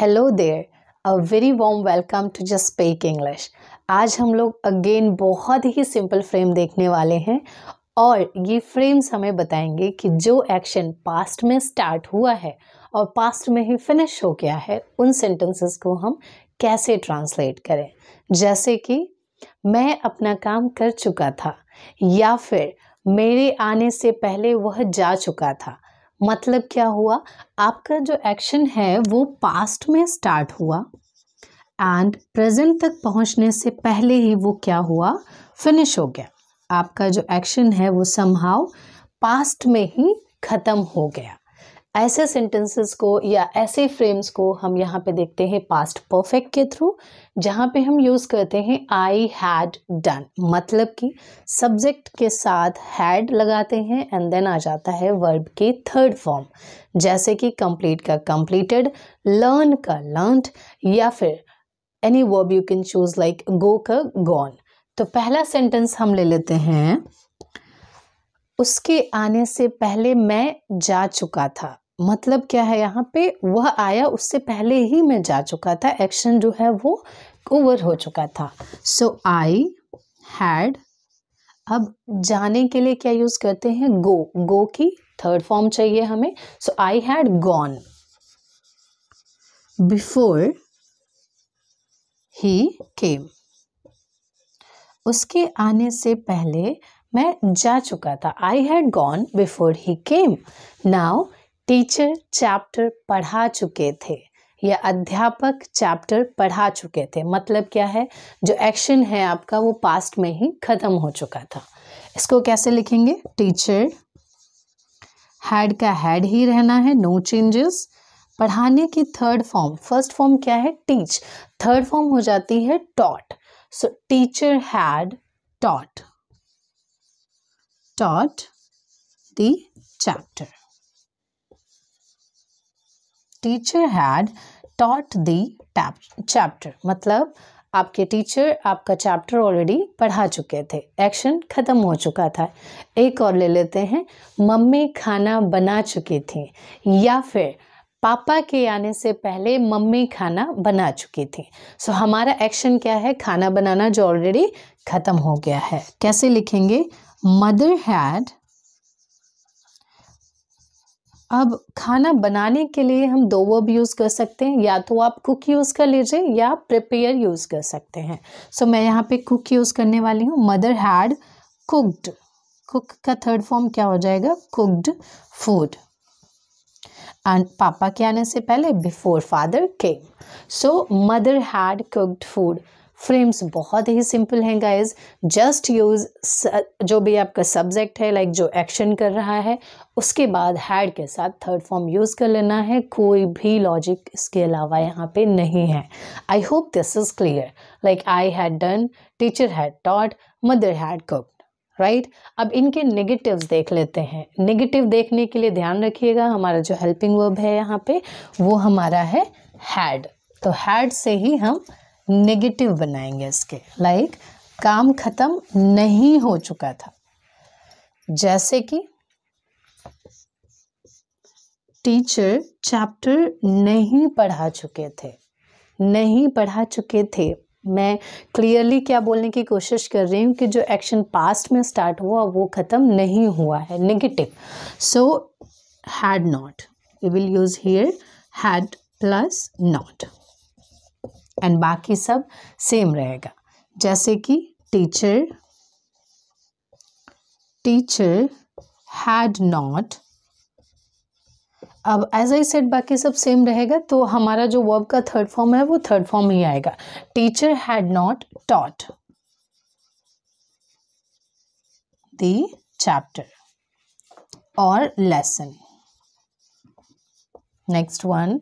Hello there a very warm welcome to just speak English आज हम लोग again बहुत ही सिंपल फ्रेम देखने वाले हैं और ये फ्रेम्स हमें बताएंगे कि जो एक्शन पास्ट में स्टार्ट हुआ है और पास्ट में ही फिनिश हो गया है उन सेंटेंसेस को हम कैसे ट्रांसलेट करें जैसे कि मैं अपना काम कर चुका था या फिर मेरे आने से पहले वह जा चुका था मतलब क्या हुआ आपका जो एक्शन है वो पास्ट में स्टार्ट हुआ एंड प्रेजेंट तक पहुंचने से पहले ही वो क्या हुआ फिनिश हो गया आपका जो एक्शन है वो समहाव पास्ट में ही ख़त्म हो गया ऐसे सेंटेंसेस को या ऐसे फ्रेम्स को हम यहाँ पे देखते हैं पास्ट परफेक्ट के थ्रू जहाँ पे हम यूज़ करते हैं आई हैड डन मतलब कि सब्जेक्ट के साथ हैड लगाते हैं एंड देन आ जाता है वर्ब के थर्ड फॉर्म जैसे कि कंप्लीट का कंप्लीटेड लर्न का लर्नड या फिर any verb you can choose like go का गॉन तो पहला सेंटेंस हम ले लेते हैं उसके आने से पहले मैं जा चुका था मतलब क्या है यहाँ पे वह आया उससे पहले ही मैं जा चुका था एक्शन जो है वो ओवर हो चुका था सो आई हैड अब जाने के लिए क्या यूज़ करते हैं गो गो की थर्ड फॉर्म चाहिए हमें so I had gone before he came उसके आने से पहले मैं जा चुका था I had gone before he came now teacher chapter पढ़ा चुके थे या अध्यापक चैप्टर पढ़ा चुके थे मतलब क्या है जो एक्शन है आपका वो पास्ट में ही ख़त्म हो चुका था इसको कैसे लिखेंगे टीचर हैड का हैड ही रहना है नो no चेंजेस पढ़ाने की थर्ड फॉर्म फर्स्ट फॉर्म क्या है टीच थर्ड फॉर्म हो जाती है taught so teacher had taught taught the chapter teacher had taught the chapter मतलब आपके टीचर आपका चैप्टर ऑलरेडी पढ़ा चुके थे एक्शन ख़त्म हो चुका था एक और ले लेते हैं मम्मी खाना बना चुकी थी या फिर पापा के आने से पहले मम्मी खाना बना चुकी थी सो so, हमारा एक्शन क्या है खाना बनाना जो ऑलरेडी ख़त्म हो गया है कैसे लिखेंगे मदर हैड अब खाना बनाने के लिए हम दो वर्ब यूज़ कर सकते हैं या तो आप कुक यूज़ कर लीजिए या प्रिपेयर यूज़ कर सकते हैं सो so, मैं यहाँ पे कुक यूज़ करने वाली हूँ मदर हैड कुक्ड कुक का थर्ड फॉर्म क्या हो जाएगा कुक्ड फूड एंड पापा के आने से पहले before father came so mother had cooked food frames बहुत ही सिंपल हैं गाइज जस्ट यूज़ जो भी आपका सब्जेक्ट है लाइक like जो एक्शन कर रहा है उसके बाद हैड के साथ थर्ड फॉर्म यूज़ कर लेना है कोई भी लॉजिक इसके अलावा यहाँ पे नहीं है I hope this is clear like I had done teacher had taught mother had cook right right? अब इनके नेगेटिव्स देख लेते हैं नेगेटिव देखने के लिए ध्यान रखिएगा हमारा जो हेल्पिंग वर्ब है यहाँ पे वो हमारा है हैड तो हैड से ही हम नेगेटिव बनाएंगे इसके लाइक like, काम ख़त्म नहीं हो चुका था जैसे कि टीचर चैप्टर नहीं पढ़ा चुके थे नहीं पढ़ा चुके थे मैं क्लियरली क्या बोलने की कोशिश कर रही हूँ कि जो एक्शन पास्ट में स्टार्ट हुआ वो ख़त्म नहीं हुआ है negative so had not we will use here had plus not and बाकी सब सेम रहेगा जैसे कि टीचर टीचर हैड नॉट अब एज आई सेट बाकी सब सेम रहेगा तो हमारा जो वर्ब का थर्ड फॉर्म है वो थर्ड फॉर्म ही आएगा teacher had not taught the chapter और लेसन नेक्स्ट वन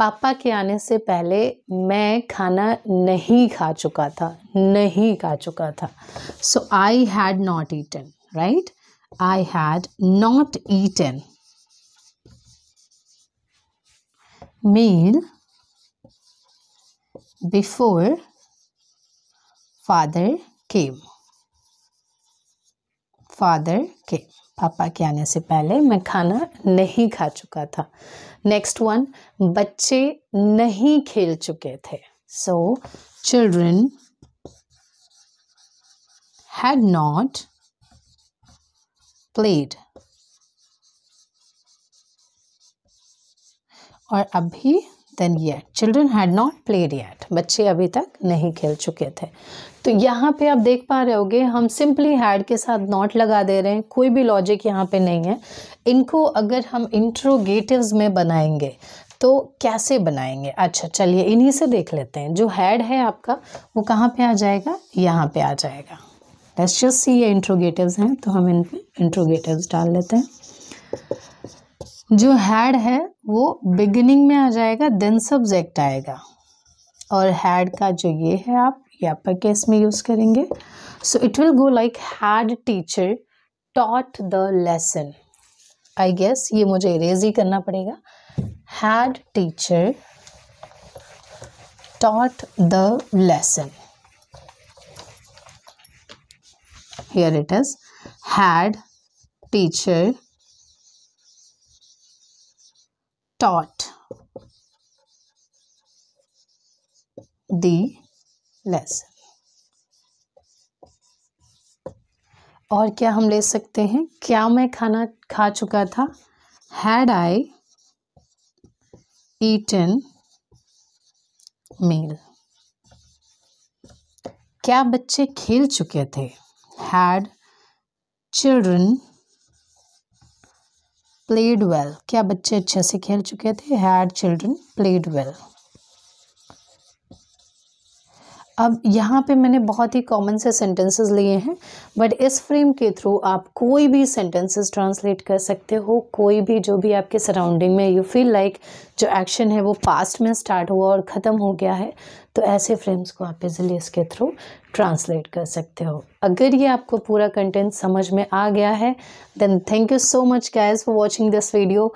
पापा के आने से पहले मैं खाना नहीं खा चुका था नहीं खा चुका था so I had not eaten right I had not eaten meal before father came father के पापा के आने से पहले मैं खाना नहीं खा चुका था नेक्स्ट वन बच्चे नहीं खेल चुके थे so children had not played और अभी then yet children had not played yet बच्चे अभी तक नहीं खेल चुके थे तो यहाँ पे आप देख पा रहे होगे हम सिंपली हैड के साथ नॉट लगा दे रहे हैं कोई भी लॉजिक यहाँ पे नहीं है इनको अगर हम इंट्रोगेटिव्स में बनाएंगे तो कैसे बनाएंगे अच्छा चलिए इन्हीं से देख लेते हैं जो हैड है आपका वो कहाँ पे आ जाएगा यहाँ पे आ जाएगा लेट्स जस्ट सी ये इंट्रोगेटिव्स हैं तो हम इन पर इंट्रोगेटिव्स डाल लेते हैं जो हैड है वो बिगिनिंग में आ जाएगा देन सब्जेक्ट आएगा और हैड का जो ये है आप ये पर केस में यूज़ करेंगे so it will go like had teacher taught the lesson I guess ये मुझे इरेज ही करना पड़ेगा had teacher taught the lesson here it is had teacher taught the lesson. और क्या हम ले सकते हैं क्या मैं खाना खा चुका था हैड आई ईटन मील क्या बच्चे खेल चुके थे हैड चिल्ड्रन प्लेड वेल क्या बच्चे अच्छे से खेल चुके थे हैड चिल्ड्रन प्लेड वेल अब यहाँ पे मैंने बहुत ही कॉमन से सेंटेंसेस लिए हैं बट इस फ्रेम के थ्रू आप कोई भी सेंटेंसेस ट्रांसलेट कर सकते हो कोई भी जो भी आपके सराउंडिंग में यू फील लाइक जो एक्शन है वो पास्ट में स्टार्ट हुआ और ख़त्म हो गया है तो ऐसे फ्रेम्स को आप इजिली इसके थ्रू ट्रांसलेट कर सकते हो अगर ये आपको पूरा कंटेंट समझ में आ गया है then thank you so much guys for watching this video